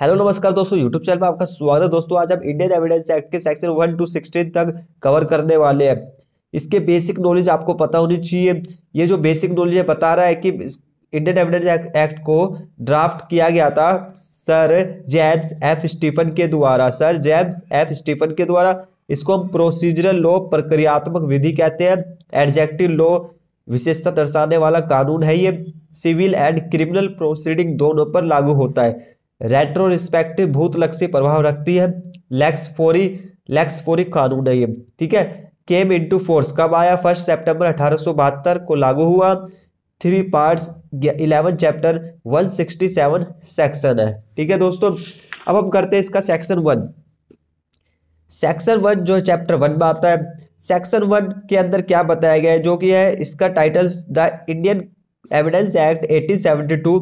hello नमस्कार दोस्तों YouTube channel पर आपका स्वागत है दोस्तों आज आप इंडियन एविडेंस एक्ट के सेक्शन वन टू सिक्सटीन तक कवर करने वाले हैं इसके बेसिक नॉलेज आपको पता होनी चाहिए ये जो बेसिक नॉलेज बता रहा है कि इंडियन एविडेंस एक्ट को ड्राफ्ट किया गया था सर जेम्स एफ स्टीफन के द्वारा सर जेम्स एफ स्टीफन के द्वारा इसको हम प्रोसीजरल लॉ प्रक्रियात्मक विधि कहते हैं एडजेक्टिव लॉ विशेषता दर्शाने वाला कानून है ये सिविल एंड क्रिमिनल प्रोसीडिंग दोनों पर लागू होता है रेट्रोरिस्पेक्टिव रिस्पेक्टिव भूत लग से प्रभाव रखती है लेक्सफोरी लेक्सफोरिक कानून है ये ठीक है केम इनटू फोर्स कब आया फर्स्ट सितंबर अठारह को लागू हुआ three parts eleven chapter 167 section है ठीक है दोस्तों अब हम करते हैं इसका सेक्शन वन सेक्शन वन जो चैप्टर वन में आता है सेक्शन वन के अंदर क्या बताया गया है जो कि है इसका title the Indian evidence act 1872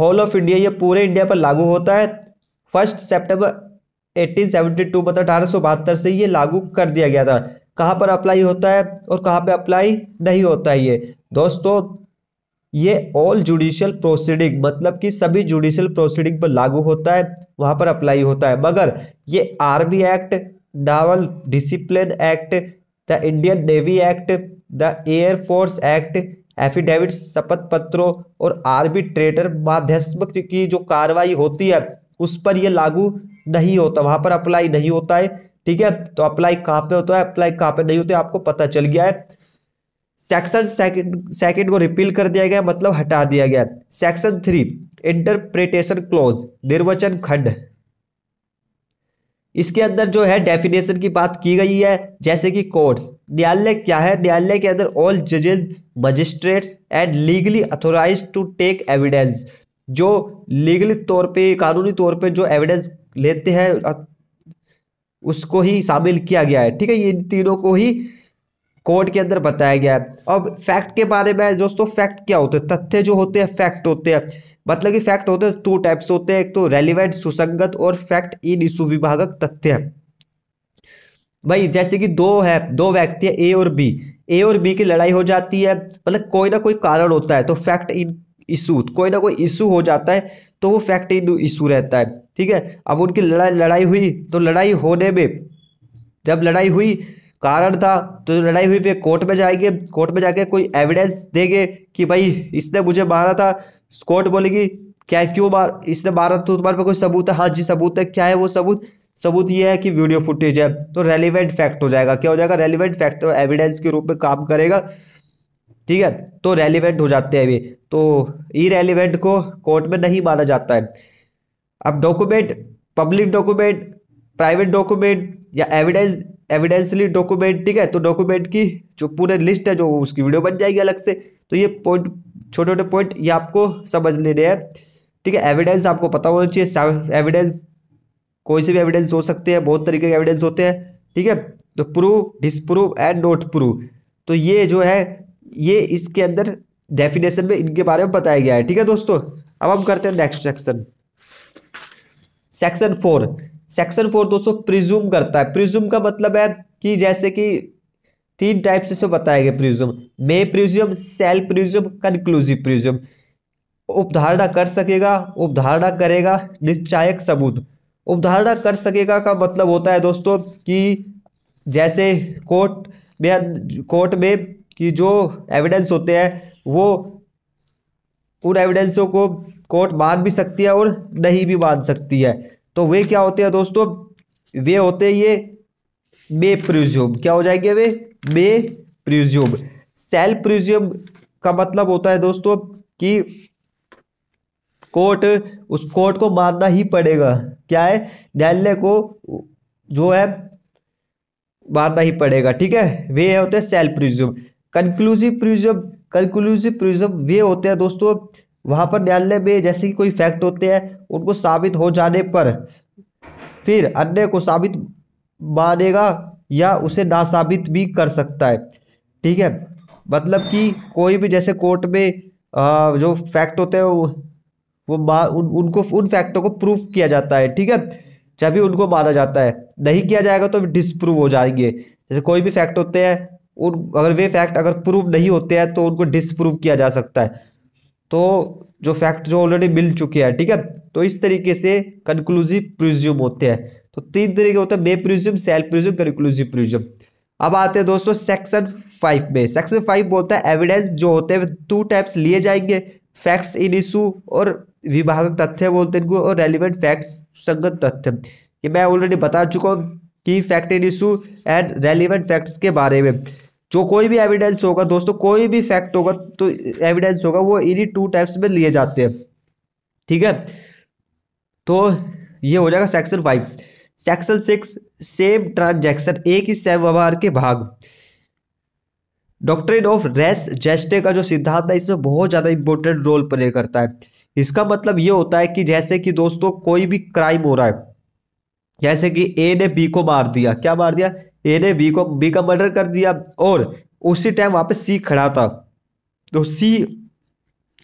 whole of India ये पूरे इंडिया पर लागू होता है फर्स्ट सेप्टेम्बर 1872 मतलब अठारह से ये लागू कर दिया गया था कहाँ पर अप्लाई होता है और कहाँ पे अप्लाई नहीं होता है ये दोस्तों ये ऑल जुडिशियल प्रोसीडिंग मतलब कि सभी जुडिशियल प्रोसीडिंग पर लागू होता है वहाँ पर अप्लाई होता है मगर ये army act naval discipline act the Indian navy act the air force act affidavit शपथ पत्रों और आर्बिट्रेटर माध्यस्थ की जो कार्रवाई होती है उस पर यह लागू नहीं होता वहां पर अप्लाई नहीं होता है ठीक है तो अप्लाई कहाँ पे होता है अप्लाई कहाँ पे नहीं होता है आपको पता चल गया है सेक्शन सेकंड सेकंड को रिपील कर दिया गया मतलब हटा दिया गया सेक्शन थ्री इंटरप्रिटेशन क्लोज निर्वचन खंड इसके अंदर जो है डेफिनेशन की बात की गई है जैसे कि कोर्ट्स न्यायालय क्या है न्यायालय के अंदर ऑल जजेस magistrates and legally authorised to take evidence जो लीगली तौर पे कानूनी तौर पे जो एविडेंस लेते हैं उसको ही शामिल किया गया है ठीक है ये तीनों को ही कोर्ट के अंदर बताया गया है अब फैक्ट के बारे में दोस्तों फैक्ट क्या होते हैं तथ्य जो होते हैं फैक्ट होते हैं मतलब कि फैक्ट होते हैं टू टाइप्स होते हैं एक तो रेलिवेंट सुसंगत और फैक्ट इन इशु विभागक तथ्य भाई जैसे कि दो है दो व्यक्ति है ए और बी ए और बी की लड़ाई हो जाती है मतलब कोई ना कोई कारण होता है तो फैक्ट इन इशू कोई ना कोई इशू हो जाता है तो वो फैक्ट इन इशू रहता है ठीक है अब उनकी लड़ाई लड़ाई हुई तो लड़ाई होने में जब लड़ाई हुई कारण था तो लड़ाई हुई फिर कोर्ट में जाएंगे कोर्ट में जाके कोई एविडेंस देंगे कि भाई इसने मुझे मारा था कोर्ट बोलेगी क्या क्यों मार इसने मारा तो तुम्हारे पे कोई सबूत है हाँ जी सबूत है क्या है वो सबूत सबूत ये है कि वीडियो फुटेज है तो रेलिवेंट फैक्ट हो जाएगा क्या हो जाएगा रेलिवेंट फैक्ट एविडेंस के रूप में काम करेगा ठीक है तो रेलिवेंट हो जाते हैं अभी तो ई रेलिवेंट को कोर्ट में नहीं माना जाता है अब document public document private document या एविडेंस एविडेंसली डॉक्यूमेंट ठीक है तो डॉक्यूमेंट की जो पूरे लिस्ट है जो उसकी वीडियो बन जाएगी अलग से तो ये पॉइंट छोटे छोटे पॉइंट ये आपको समझ लेने हैं ठीक है एविडेंस आपको पता होना चाहिए एविडेंस कोई से भी एविडेंस हो सकते हैं बहुत तरीके के एविडेंस होते हैं ठीक है तो prove disprove and not prove तो ये जो है ये इसके अंदर डेफिनेशन में इनके बारे में बताया गया है ठीक है दोस्तों अब हम करते हैं next section section four section four दोस्तों प्रिज्यूम करता है प्रिज्यूम का मतलब है कि जैसे कि तीन टाइप से बताया गया presume may presume shall presume conclusive presume उपधारणा कर सकेगा उपधारणा करेगा निश्चायक सबूत उपधारणा कर सकेगा का मतलब होता है दोस्तों कि जैसे कोर्ट में कोर्ट में कि जो एविडेंस होते हैं वो उन एविडेंसों को कोर्ट मान भी सकती है और नहीं भी मान सकती है तो वे क्या होते हैं दोस्तों वे होते हैं ये बे प्रिज्यूम क्या हो जाएंगे वे बे प्रिज्यूम सेल प्रिज्यूम का मतलब होता है दोस्तों कि कोर्ट उस कोर्ट को मानना ही पड़ेगा क्या है न्यायालय को जो है मानना ही पड़ेगा ठीक है वे होते हैं shall presume conclusive presume conclusive presume वे होते हैं दोस्तों वहाँ पर न्यायालय में जैसे कि कोई फैक्ट होते हैं उनको साबित हो जाने पर फिर अन्य को साबित मानेगा या उसे ना साबित भी कर सकता है ठीक है मतलब कि कोई भी जैसे कोर्ट में जो फैक्ट होते हैं वो उन, उनको उन फैक्टों को प्रूफ किया जाता है ठीक है जब भी उनको माना जाता है नहीं किया जाएगा तो डिसप्रूव हो जाएंगे जैसे कोई भी फैक्ट होते हैं उन अगर वे फैक्ट अगर प्रूव नहीं होते हैं तो उनको डिसप्रूव किया जा सकता है तो जो फैक्ट जो ऑलरेडी मिल चुके हैं ठीक है तो इस तरीके से कंक्लूसिव प्रिज्यूम होते हैं तो तीन तरीके होते हैं may presume shall presume conclusive presume अब आते हैं दोस्तों सेक्शन फाइव में सेक्शन फाइव बोलता है एविडेंस जो होते हैं टू टाइप्स लिए जाएंगे फैक्ट्स इन इशू और विभागक तथ्य बोलते हैं इनको और रेलिवेंट फैक्ट्स संगत तथ्य ये मैं ऑलरेडी बता चुका हूँ कि fact in issue and relevant facts के बारे में जो कोई भी एविडेंस होगा दोस्तों कोई भी फैक्ट होगा तो एविडेंस होगा वो इन्हीं टू टाइप्स में लिए जाते हैं ठीक है तो ये हो जाएगा section five section six same transaction एक ही सेम व्यवहार के भाग डॉक्ट्रिन ऑफ रेस जेस्टे का जो सिद्धांत है इसमें बहुत ज़्यादा इंपॉर्टेंट रोल प्ले करता है इसका मतलब ये होता है कि जैसे कि दोस्तों कोई भी क्राइम हो रहा है जैसे कि ए ने बी को मार दिया क्या मार दिया ए ने बी को बी का मर्डर कर दिया और उसी टाइम वहाँ पे सी खड़ा था तो सी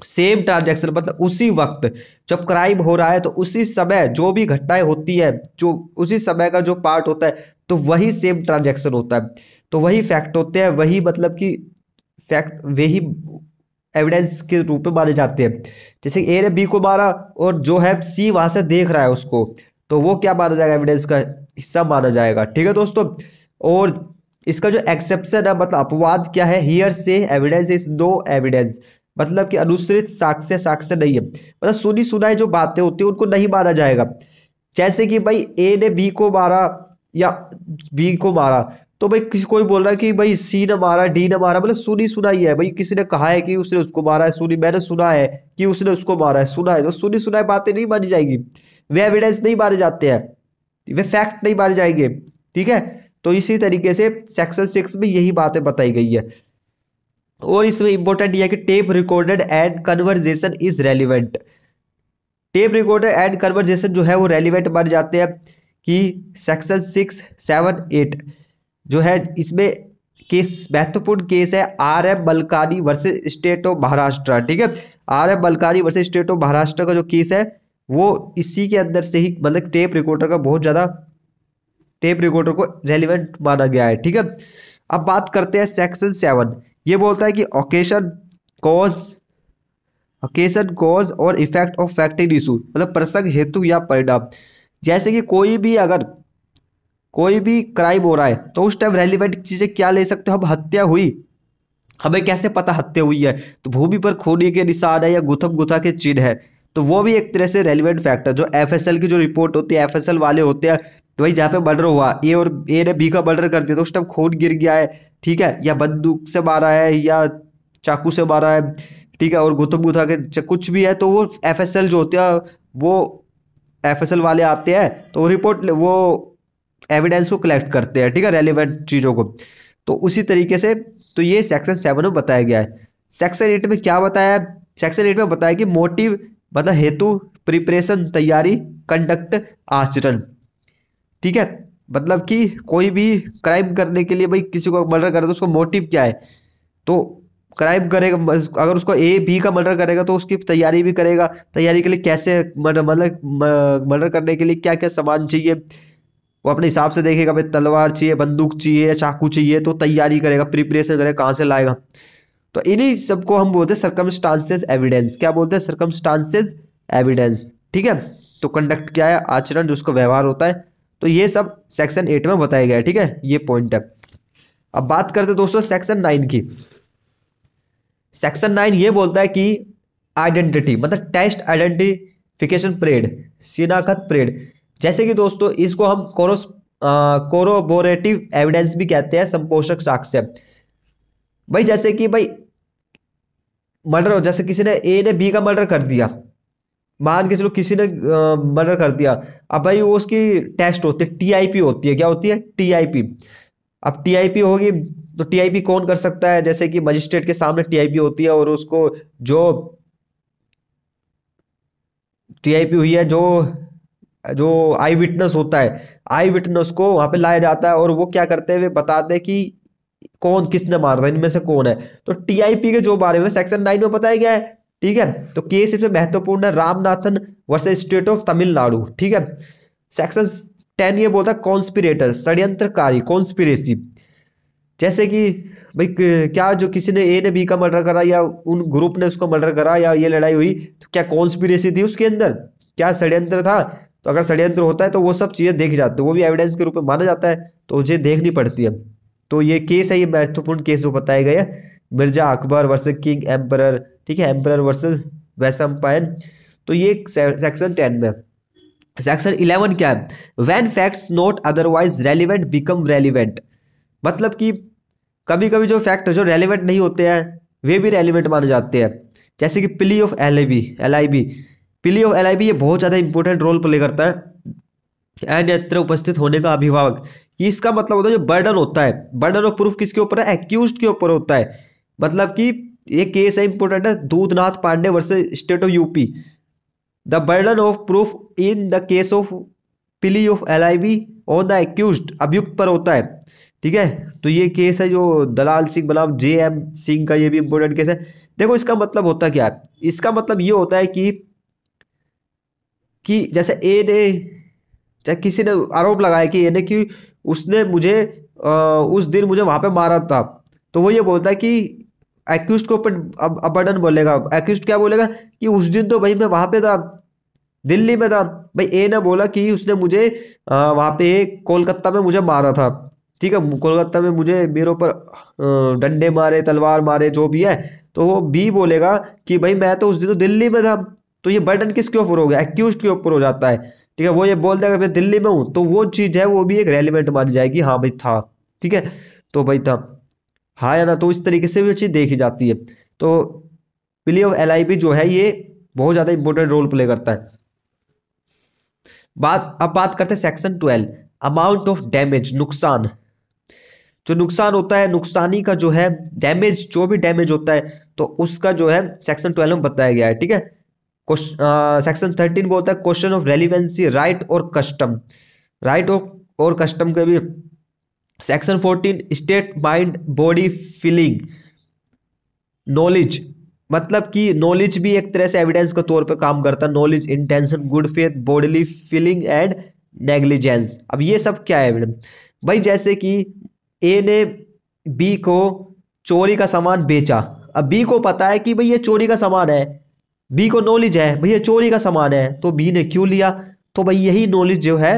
सेम ट्रांजेक्शन मतलब उसी वक्त जब क्राइम हो रहा है तो उसी समय जो भी घटनाएं होती है जो उसी समय का जो पार्ट होता है तो वही सेम ट्रांजेक्शन होता है तो वही फैक्ट होते हैं वही मतलब कि फैक्ट वही एविडेंस के रूप में माने जाते हैं जैसे ए ने बी को मारा और जो है सी वहाँ से देख रहा है उसको तो वो क्या माना जाएगा एविडेंस का हिस्सा माना जाएगा ठीक है दोस्तों और इसका जो एक्सेप्शन है मतलब अपवाद क्या है हियर से एविडेंस इज दो एविडेंस मतलब कि अनुसरित साक्ष्य साक्ष्य नहीं है मतलब सुनी सुनाई जो बातें होती है उनको नहीं माना जाएगा जैसे कि भाई ए ने बी को मारा या बी को मारा तो भाई किसी कोई बोल रहा है कि भाई सी ने मारा डी ने मारा मतलब सुनी सुनाई है भाई किसी ने कहा है कि उसने उसको मारा है सुनी मैंने सुना है कि उसने उसको मारा है सुना है तो सुनी सुनाई बातें नहीं मानी जाएगी वे एविडेंस नहीं माने जाते हैं वे फैक्ट नहीं माने जाएंगे ठीक है तो इसी तरीके से सेक्शन सिक्स में यही बातें बताई गई है और इसमें इंपॉर्टेंट यह कि tape recorded and conversation is relevant tape recorder and conversation जो है वो रेलिवेंट बन जाते हैं कि सेक्शन सिक्स सेवन एट जो है इसमें केस महत्वपूर्ण केस है R M Malkani versus state of Maharashtra ठीक है R M Malkani versus state of Maharashtra का जो केस है वो इसी के अंदर से ही मतलब टेप रिकॉर्डर का बहुत ज़्यादा टेप रिकॉर्डर को रेलिवेंट माना गया है ठीक है अब बात करते हैं सेक्शन सेवन ये बोलता है कि ओकेशन कॉज ओकेशन कॉज और इफेक्ट ऑफ फैक्टिंग इशू मतलब प्रसंग हेतु या परिणाम जैसे कि कोई भी अगर कोई भी क्राइम हो रहा है तो उस टाइम रेलिवेंट चीज़ें क्या ले सकते हो हम हत्या हुई हमें कैसे पता हत्या हुई है तो भूमि पर खोने के निशान है या गुथम गुथा के चिन्ह है तो वो भी एक तरह से रेलिवेंट फैक्टर जो एफ की जो रिपोर्ट होती है एफ वाले होते हैं तो भाई जहाँ पे बर्डर हुआ ए और ए ने बी का बर्डर कर दिया तो उस टाइम खून गिर गया है ठीक है या बंदूक से मारा है या चाकू से मारा है ठीक है और गुतम गुथा के कुछ भी है तो वो एफ जो होते हैं वो एफ वाले आते हैं तो रिपोर्ट वो एविडेंस को कलेक्ट करते हैं ठीक है रेलिवेंट चीज़ों को तो उसी तरीके से तो ये सेक्शन सेवन में बताया गया है सेक्शन एट में क्या बताया सेक्शन एट में बताया कि मोटिव मतलब हेतु प्रिपरेशन तैयारी कंडक्ट आचरण ठीक है मतलब कि कोई भी क्राइम करने के लिए भाई किसी को मर्डर करे तो उसको मोटिव क्या है तो क्राइम करेगा अगर उसको ए बी का मर्डर करेगा तो उसकी तैयारी भी करेगा तैयारी के लिए कैसे मर्डर मतलब मर्डर करने के लिए क्या क्या सामान चाहिए वो अपने हिसाब से देखेगा भाई तलवार चाहिए बंदूक चाहिए चाकू चाहिए तो तैयारी करेगा प्रिपरेशन करेगा कहाँ से लाएगा तो इन्हीं सबको हम बोलते हैं स्टांसेज एविडेंस क्या बोलते हैं स्टांसेज एविडेंस ठीक है तो कंडक्ट क्या है आचरण जो उसका व्यवहार होता है तो ये सब सेक्शन एट में बताया गया है ठीक है ये पॉइंट है अब बात करते दोस्तों सेक्शन नाइन की सेक्शन नाइन ये बोलता है कि आइडेंटिटी मतलब टेस्ट आइडेंटिफिकेशन परेड शिनाखत परेड जैसे कि दोस्तों इसको हम कोरोस कोरोबोरेटिव एविडेंस भी कहते हैं संपोषक साक्ष्य भाई जैसे कि भाई मर्डर हो जैसे किसी ने ए ने बी का मर्डर कर दिया मान के चलो किसी ने मर्डर कर दिया अब भाई वो उसकी टेस्ट होती है टीआईपी होती है क्या होती है टीआईपी अब टीआईपी होगी तो टीआईपी कौन कर सकता है जैसे कि मजिस्ट्रेट के सामने टीआईपी होती है और उसको जो टीआईपी हुई है जो जो आई विटनेस होता है आई विटनेस को वहाँ पे लाया जाता है और वो क्या करते हुए बताते हैं कि कौन किसने मारा था इनमें से कौन है तो टीआईपी के जो बारे में सेक्शन नाइन में बताया गया है ठीक है तो केस इसमें महत्वपूर्ण है Ramanathan versus state of Tamil Nadu ठीक है सेक्शन टेन ये बोलता है कॉन्स्पिरेटर षड्यंत्रकारी कॉन्स्पिरेसी जैसे कि भाई क्या जो किसी ने ए ने बी का मर्डर करा या उन ग्रुप ने उसको मर्डर करा या ये लड़ाई हुई तो क्या कॉन्स्पिरेसी थी उसके अंदर क्या षड्यंत्र था तो अगर षड्यंत्र होता है तो वो सब चीज़ें देख जाते हैं वो भी एविडेंस के रूप में माना जाता है तो मुझे देखनी पड़ती है तो ये केस है ये महत्वपूर्ण केस जो बताया गया Mirza Akbar versus king emperor ठीक है एम्पर वर्सेज वैसम्पायन तो ये सेक्शन टेन में सेक्शन इलेवन क्या है when facts not otherwise relevant become relevant मतलब कि कभी कभी जो फैक्ट जो रेलिवेंट नहीं होते हैं वे भी रेलिवेंट माने जाते हैं जैसे कि plea of alibi alibi plea of alibi ये बहुत ज़्यादा इंपॉर्टेंट रोल प्ले करता है अन्यत्र उपस्थित होने का अभिभावक कि इसका मतलब होता है जो बर्डन होता है बर्डन ऑफ प्रूफ किसके ऊपर है एक्यूज के ऊपर होता है मतलब कि ये केस है इंपोर्टेंट है Dudhnath Pandey versus state of UP the burden of proof in the case of plea of alibi on the accused अभियुक्त पर होता है ठीक है तो ये केस है जो दलाल सिंह बनाम जे एम सिंह का ये भी इंपोर्टेंट केस है देखो इसका मतलब होता क्या है इसका मतलब ये होता है कि कि जैसे ए ने चाहे किसी ने आरोप लगाया कि यानी कि उसने मुझे आ, उस दिन मुझे वहाँ पे मारा था तो वो ये बोलता है कि एक्यूज को ऊपर अपर्डन बोलेगा एक्यूज क्या बोलेगा कि उस दिन तो भाई मैं वहाँ पे था दिल्ली में था भाई ए ने बोला कि उसने मुझे वहाँ पे कोलकाता में मुझे मारा था ठीक है कोलकाता में मुझे मेरे ऊपर डंडे मारे तलवार मारे जो भी है तो वो बी बोलेगा कि भाई मैं तो उस दिन तो दिल्ली में था तो ये बर्डन किसके ऊपर हो गया एक्यूज के ऊपर हो जाता है ठीक है वो ये बोल देगा मैं दिल्ली में हूँ तो वो चीज़ है वो भी एक रेलिवेंट मानी जाएगी हाँ भाई था ठीक है तो भाई था हाँ या ना तो इस तरीके से भी चीज़ देखी जाती है तो प्ले ऑफ एल जो है ये बहुत ज़्यादा इंपॉर्टेंट रोल प्ले करता है बात अब बात करते हैं section twelve amount of damage नुकसान जो नुकसान होता है नुकसानी का जो है डैमेज जो भी डैमेज होता है तो उसका जो है सेक्शन ट्वेल्व में बताया गया है ठीक है सेक्शन थर्टीन uh, बोलता है क्वेश्चन ऑफ रेलिवेंसी राइट और कस्टम राइट और कस्टम के भी section fourteen state mind body feeling knowledge मतलब कि नॉलेज भी एक तरह से एविडेंस के तौर पे काम करता है knowledge intention good faith bodily feeling and negligence अब ये सब क्या है मैडम भाई जैसे कि ए ने बी को चोरी का सामान बेचा अब बी को पता है कि भाई ये चोरी का सामान है बी को नॉलेज है भैया चोरी का सामान है तो बी ने क्यों लिया तो भाई यही नॉलेज जो है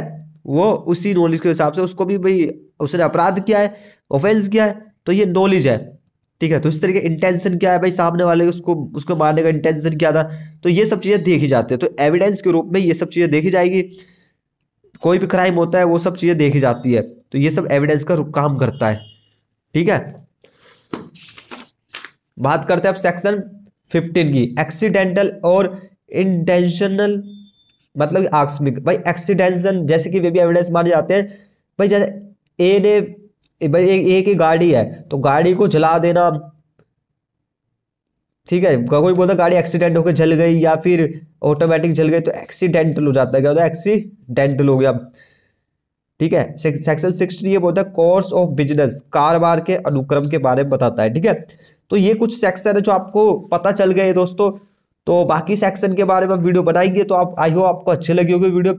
वो उसी नॉलेज के हिसाब से उसको भी भाई उसने अपराध किया है ऑफेंस किया है तो ये नॉलेज है ठीक है तो इस तरीके इंटेंशन क्या है भाई सामने वाले उसको उसको मारने का इंटेंशन क्या था तो ये सब चीज़ें देखी जाती है तो एविडेंस के रूप में ये सब चीज़ें देखी जाएगी कोई भी क्राइम होता है वो सब चीज़ें देखी जाती है तो ये सब एविडेंस का काम करता है ठीक है बात करते हैं अब सेक्शन फिफ्टीन की एक्सीडेंटल और इंटेंशनल मतलब आकस्मिक भाई एक्सीडेंशन जैसे कि वे भी एविडेंस माने जाते हैं भाई जैसे ए ने भाई ए, ए की गाड़ी है तो गाड़ी को जला देना ठीक है कोई बोलता गाड़ी एक्सीडेंट होकर जल गई या फिर ऑटोमेटिक जल गई तो एक्सीडेंटल हो जाता है क्या होता है एक्सीडेंटल हो गया ठीक है सेक्शन सिक्सटी ये बोलता है कोर्स ऑफ बिजनेस कारोबार के अनुक्रम के बारे में बताता है ठीक है तो ये कुछ सेक्शन है जो आपको पता चल गए दोस्तों तो बाकी सेक्शन के बारे में वीडियो बनाएंगे तो आप आई हो आपको अच्छे लगी होगी वीडियो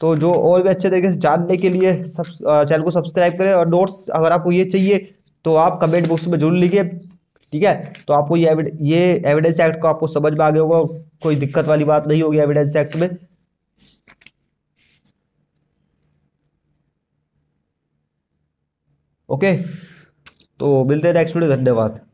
तो जो और भी अच्छे तरीके से जानने के लिए सब चैनल को सब्सक्राइब करें और नोट्स अगर आपको ये चाहिए तो आप कमेंट बॉक्स में जरूर लिखिए ठीक है तो आपको ये ये एविडेंस एक्ट को आपको समझ में आ गया होगा कोई दिक्कत वाली बात नहीं होगी एविडेंस एक्ट में ओके तो मिलते हैं नेक्स्ट वीडियो धन्यवाद